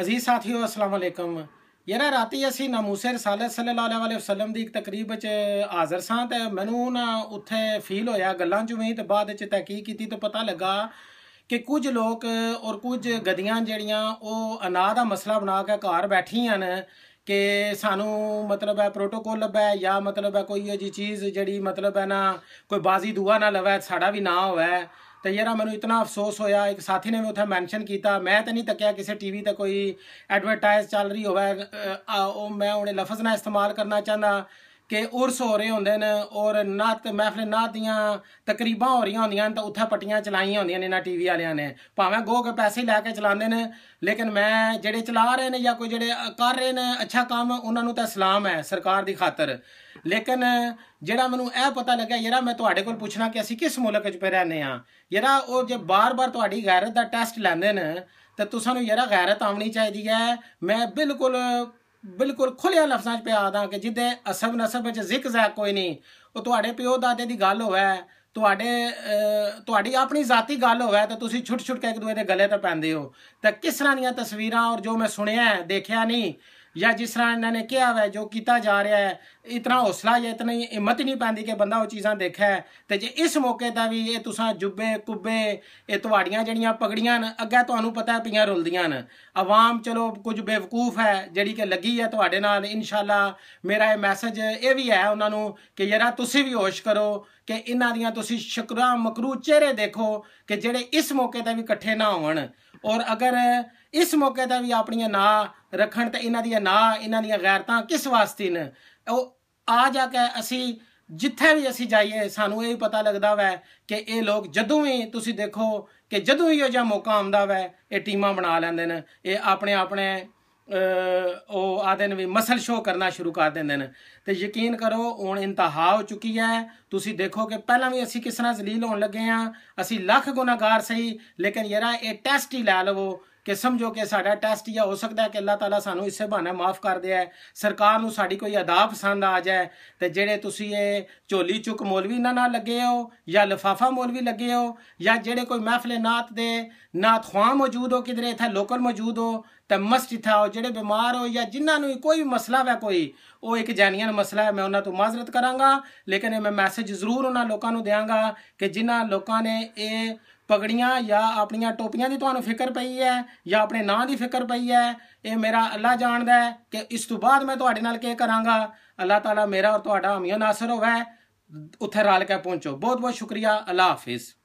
ਅਜ਼ੀਜ਼ ਸਾਥੀਓ ਅਸਲਾਮ ਅਲੈਕਮ ਯਾਰਾ ਰਾਤੀ ਅਸੀਂ ਨਮੂਸੇ ਰਸਾਲਤ ਸੱਲੱਲਾਹੁ ਅਲੈਹਿ ਵਸੱਲਮ ਦੀ ਇੱਕ ਤਕਰੀਬ ਵਿੱਚ ਹਾਜ਼ਰ ਸਾਂ ਤੇ ਮੈਨੂੰ ਨਾ ਉੱਥੇ ਫੀਲ ਹੋਇਆ ਗੱਲਾਂ ਚੁਵੇਂ ਤੇ ਬਾਅਦ ਵਿੱਚ ਤਹਿਕੀਕ ਕੀਤੀ ਤਾਂ ਪਤਾ ਲੱਗਾ ਕਿ ਕੁਝ ਲੋਕ ਔਰ ਕੁਝ ਗਦੀਆਂ ਜਿਹੜੀਆਂ ਉਹ ਅਨਾ ਦਾ ਮਸਲਾ ਬਣਾ ਕੇ ਘਰ ਬੈਠੀਆਂ ਨੇ ਕਿ ਸਾਨੂੰ ਮਤਲਬ ਹੈ ਪ੍ਰੋਟੋਕੋਲ ਲੱਭੈ ਜਾਂ ਮਤਲਬ ਹੈ ਕੋਈ ਅਜੀ ਚੀਜ਼ ਜਿਹੜੀ ਮਤਲਬ ਹੈ ਨਾ ਕੋਈ ਬਾਜ਼ੀ ਦੂਆ ਨਾ ਲਵੇ ਸਾਡਾ ਵੀ ਨਾ ਹੋਵੇ ਤੇ ਯਾਰਾ ਮੈਨੂੰ ਇਤਨਾ ਅਫਸੋਸ ਹੋਇਆ ਇੱਕ ਸਾਥੀ ਨੇ ਵੀ ਉੱਥੇ ਮੈਂਸ਼ਨ ਕੀਤਾ ਮੈਂ ਤਾਂ ਨਹੀਂ ਤੱਕਿਆ ਕਿਸੇ ਟੀਵੀ ਤੇ ਕੋਈ ਐਡਵਰਟਾਈਜ਼ ਚੱਲ ਰਹੀ ਹੋਵੇ ਉਹ ਮੈਂ ਉਹਨੇ ਲਫ਼ਜ਼ ਨਾ ਇਸਤੇਮਾਲ ਕਰਨਾ ਚਾਹੁੰਦਾ ਕਿ ਉਰਸ ਹੋ ਰਹੇ ਹੁੰਦੇ ਨੇ ਔਰ ਨਾਤ ਮਹਿਫਲ ਨਾਤ ਦੀਆਂ ਤਕਰੀਬਾਂ ਹੋ ਰਹੀਆਂ ਹੁੰਦੀਆਂ ਨੇ ਤਾਂ ਉੱਥੇ ਪਟੀਆਂ ਚਲਾਈਆਂ ਹੁੰਦੀਆਂ ਨੇ ਨਾ ਟੀਵੀ ਵਾਲਿਆਂ ਨੇ ਭਾਵੇਂ ਗੋ ਕੇ ਪੈਸੇ ਲੈ ਕੇ ਚਲਾਉਂਦੇ ਨੇ ਲੇਕਿਨ ਮੈਂ ਜਿਹੜੇ ਚਲਾ ਰਹੇ ਨੇ ਜਾਂ ਕੋਈ ਜਿਹੜੇ ਕਰ ਰਹੇ ਨੇ ਅੱਛਾ ਕੰਮ ਉਹਨਾਂ ਨੂੰ ਤਾਂ ਸਲਾਮ ਹੈ ਸਰਕਾਰ ਦੀ ਖਾਤਰ ਲੇਕਿਨ ਜਿਹੜਾ ਮੈਨੂੰ ਇਹ ਪਤਾ ਲੱਗਿਆ ਯਾਰਾ ਮੈਂ ਤੁਹਾਡੇ ਕੋਲ ਪੁੱਛਣਾ ਕਿ ਅਸੀਂ ਕਿਸ ਮੁਲਕ 'ਚ ਪੈ ਰਹਿੰਦੇ ਆ ਯਾਰਾ ਉਹ ਜੇ ਬਾਰ-ਬਾਰ ਤੁਹਾਡੀ ਗੈਰਤ ਦਾ ਟੈਸਟ ਲੈਂਦੇ ਨੇ ਤਾਂ ਤੁਸਾਂ ਨੂੰ ਯਾਰਾ ਗੈਰਤ ਆਉਣੀ ਚਾਹੀਦੀ ਹੈ ਮੈਂ ਬਿਲਕੁਲ ਬਿਲਕੁਲ ਖੁੱਲਿਆ ਲਫ਼ਜ਼ਾਂ 'ਚ ਪਿਆ ਦਾਂ ਕਿ ਜਿੱਦੇ ਅਸਬ ਨਸਬ ਵਿੱਚ ਜ਼ਿਕ ਜ਼ਾ ਕੋਈ ਨਹੀਂ ਉਹ ਤੁਹਾਡੇ ਪਿਓ ਦਾਦੇ ਦੀ ਗੱਲ ਹੋਵੇ ਤੁਹਾਡੇ ਤੁਹਾਡੀ ਆਪਣੀ ਜ਼ਾਤੀ ਗੱਲ ਹੋਵੇ ਤਾਂ ਤੁਸੀਂ ਛੁੱਟ ਛੁੱਟ ਕੇ ਇੱਕ ਦੂਏ ਦੇ ਗਲੇ ਤੇ ਪੈਂਦੇ ਹੋ ਤਾਂ ਕਿਸ ਤਰ੍ਹਾਂ ਦੀਆਂ ਤਸਵੀਰਾਂ ਔਰ ਜੋ ਮੈਂ ਸੁਣਿਆ ਦੇਖਿਆ ਨਹੀਂ ਜਾਂ ਜਿਸ ਤਰ੍ਹਾਂ ਇਹਨਾਂ ਨੇ ਕਿਹਾ ਹੈ ਜੋ ਕੀਤਾ ਜਾ ਰਿਹਾ ਹੈ ਇਤਨਾ ਹੌਸਲਾ ਜਾਂ ਇਤਨੀ ਹਿੰਮਤ ਨਹੀਂ ਪੈਂਦੀ ਕਿ ਬੰਦਾ ਉਹ ਚੀਜ਼ਾਂ ਦੇਖੇ ਤੇ ਜੇ ਇਸ ਮੌਕੇ ਦਾ ਵੀ ਇਹ ਤੁਸੀਂ ਜੁੱਬੇ ਕੁੱਬੇ ਇਹ ਤੁਹਾਡੀਆਂ ਜਿਹੜੀਆਂ ਪਗੜੀਆਂ ਨੇ ਅੱਗੇ ਤੁਹਾਨੂੰ ਪਤਾ ਪਈਆਂ ਰੁਲਦੀਆਂ ਨੇ ਆਵਾਮ ਚਲੋ ਕੁਝ ਬੇਵਕੂਫ ਹੈ ਜਿਹੜੀ ਕਿ ਲੱਗੀ ਹੈ ਤੁਹਾਡੇ ਨਾਲ ਇਨਸ਼ਾਅੱਲਾ ਮੇਰਾ ਇਹ ਮੈਸੇਜ ਇਹ ਵੀ ਹੈ ਉਹਨਾਂ ਨੂੰ ਕਿ ਯਾਰਾ ਤੁਸੀਂ ਵੀ ਹੋਸ਼ ਕਰੋ ਕਿ ਇਹਨਾਂ ਦੀਆਂ ਤੁਸੀਂ ਸ਼ੁਕਰਾਂ ਮਕਰੂ ਚਿਹਰੇ ਦੇਖੋ ਕਿ ਜਿਹੜੇ ਇਸ ਮੌਕੇ ਤੇ ਵੀ ਇਕੱਠੇ ਨਾ ਹੋਣ ਔਰ ਅਗਰ ਇਸ ਮੌਕੇ ਤੇ ਵੀ ਆਪਣੀਆਂ ਨਾ ਰੱਖਣ ਤੇ ਇਹਨਾਂ ਦੀਆਂ ਨਾ ਇਹਨਾਂ ਦੀਆਂ ਗੈਰਤਾਂ ਕਿਸ ਵਾਸਤੇ ਨੇ ਉਹ ਆ ਜਾ ਕੇ ਅਸੀਂ ਜਿੱਥੇ ਵੀ ਅਸੀਂ ਜਾਈਏ ਸਾਨੂੰ ਇਹ ਪਤਾ ਲੱਗਦਾ ਵੈ ਕਿ ਇਹ ਲੋਕ ਜਦੋਂ ਵੀ ਤੁਸੀਂ ਦੇਖੋ ਕਿ ਜਦੋਂ ਹੀ ਉਹ ਜਾਂ ਮੌਕਾ ਆਉਂਦਾ ਵੈ ਇਹ ਟੀਮਾਂ ਬਣਾ ਲੈਂਦੇ ਨੇ ਇਹ ਆਪਣੇ ਆਪਣੇ ਉਹ ਆਦੇ ਨੇ ਵੀ ਮਸਲ ਸ਼ੋ ਕਰਨਾ ਸ਼ੁਰੂ ਕਰ ਦਿੰਦੇ ਨੇ ਤੇ ਯਕੀਨ ਕਰੋ ਹੁਣ ਇੰਤਹਾ ਹੋ ਚੁੱਕੀ ਹੈ ਤੁਸੀਂ ਦੇਖੋ ਕਿ ਪਹਿਲਾਂ ਵੀ ਅਸੀਂ ਕਿਸ ਤਰ੍ਹਾਂ ਜ਼ਲੀਲ ਹੋਣ ਲੱਗੇ ਆ ਅਸੀਂ ਲੱਖ ਗੁਨਾਹਗਾਰ ਸਹੀ ਲੇਕਿਨ ਯਾਰਾ ਇਹ ਟੈਸਟ ਹੀ ਲੈ ਲਵੋ ਕਿ ਸਮਝੋ ਕਿ ਸਾਡਾ ਟੈਸਟ ਹੀ ਹੋ ਸਕਦਾ ਕਿ ਅੱਲਾਹ ਤਾਲਾ ਸਾਨੂੰ ਇਸੇ ਬਹਾਨੇ ਮਾਫ ਕਰ ਦਿਆ ਸਰਕਾਰ ਨੂੰ ਸਾਡੀ ਕੋਈ ਅਦਾ ਪਸੰਦ ਆ ਜਾਏ ਤੇ ਜਿਹੜੇ ਤੁਸੀਂ ਇਹ ਝੋਲੀ ਚੁੱਕ ਮੌਲਵੀ ਨਾ ਨਾ ਲੱਗੇ ਹੋ ਜਾਂ ਲਫਾਫਾ ਮੌਲਵੀ ਲੱਗੇ ਹੋ ਜਾਂ ਜਿਹੜੇ ਕੋਈ ਮਹਿਫਲੇ ਨਾਤ ਦੇ ਨਾਤ ਖਵਾ ਮੌਜੂਦ ਹੋ ਕਿਧਰੇ ਇਥੇ ਲੋਕਲ ਮੌਜੂਦ ਹੋ ਤਾਂ ਮਸਜਿਦ ਥਾਓ ਜਿਹੜੇ ਬਿਮਾਰ ਹੋ ਜਾਂ ਜਿਨ੍ਹਾਂ ਨੂੰ ਕੋਈ ਵੀ ਮਸਲਾ ਹੈ ਕੋਈ ਉਹ ਇੱਕ ਜਾਨੀਆਂ ਮਸਲਾ ਹੈ ਮੈਂ ਉਹਨਾਂ ਤੋਂ ਮਾਜ਼ਰਤ ਕਰਾਂਗਾ ਲੇਕਿਨ ਇਹ ਮੈਂ ਮੈਸੇਜ ਜ਼ਰੂਰ ਉਹਨਾਂ ਲੋਕਾਂ ਨੂੰ ਦੇਵਾਂਗਾ ਕਿ ਜਿਨ੍ਹਾਂ ਲੋਕਾਂ ਨੇ ਇਹ ਪਗੜੀਆਂ ਜਾਂ ਆਪਣੀਆਂ ਟੋਪੀਆਂ ਦੀ ਤੁਹਾਨੂੰ ਫਿਕਰ ਪਈ ਹੈ ਜਾਂ ਆਪਣੇ ਨਾਂ ਦੀ ਫਿਕਰ ਪਈ ਹੈ ਇਹ ਮੇਰਾ ਅੱਲਾ ਜਾਣਦਾ ਹੈ ਕਿ ਇਸ ਤੋਂ ਬਾਅਦ ਮੈਂ ਤੁਹਾਡੇ ਨਾਲ ਕੀ ਕਰਾਂਗਾ ਅੱਲਾ ਤਾਲਾ ਮੇਰਾ ਔਰ ਤੁਹਾਡਾ ਹਮੀਓ ਨਾਸਰ ਹੋਵੇ ਉੱਥੇ ਰਲ ਕੇ ਪਹੁੰਚੋ ਬਹੁਤ ਬਹੁਤ ਸ਼ੁਕਰੀਆ ਅੱਲਾ ਹਾਫਿਜ਼